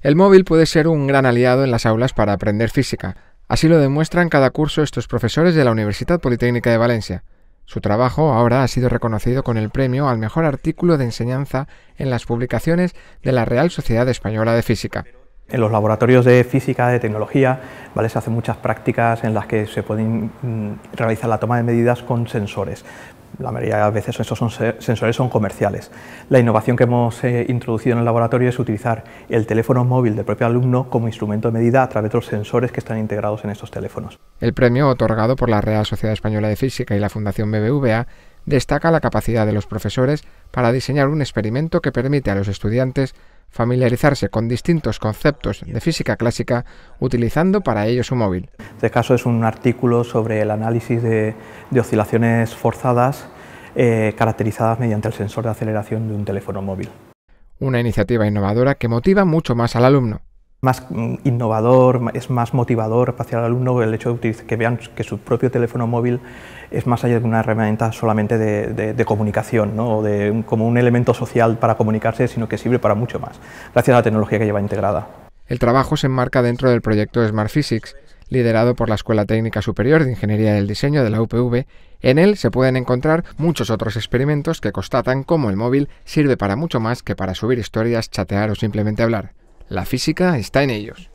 El móvil puede ser un gran aliado en las aulas para aprender física. Así lo demuestran cada curso estos profesores de la Universidad Politécnica de Valencia. Su trabajo ahora ha sido reconocido con el premio al mejor artículo de enseñanza en las publicaciones de la Real Sociedad Española de Física. En los laboratorios de física, de tecnología, se hacen muchas prácticas en las que se pueden mm, realizar la toma de medidas con sensores. La mayoría de veces esos sensores son comerciales. La innovación que hemos eh, introducido en el laboratorio es utilizar el teléfono móvil del propio alumno como instrumento de medida a través de los sensores que están integrados en estos teléfonos. El premio otorgado por la Real Sociedad Española de Física y la Fundación BBVA destaca la capacidad de los profesores para diseñar un experimento que permite a los estudiantes familiarizarse con distintos conceptos de física clásica utilizando para ello su móvil. Este caso es un artículo sobre el análisis de, oscilaciones forzadas eh, caracterizadas mediante el sensor de aceleración de un teléfono móvil. Una iniciativa innovadora que motiva mucho más al alumno más mm, innovador, es más motivador para el alumno el hecho de que vean que su propio teléfono móvil es más allá de una herramienta solamente de, comunicación o de, como un elemento social para comunicarse, sino que sirve para mucho más, gracias a la tecnología que lleva integrada. El trabajo se enmarca dentro del proyecto Smart Physics, liderado por la Escuela Técnica Superior de Ingeniería del Diseño de la UPV. En él se pueden encontrar muchos otros experimentos que constatan cómo el móvil sirve para mucho más que para subir historias, chatear o simplemente hablar. La física está en ellos.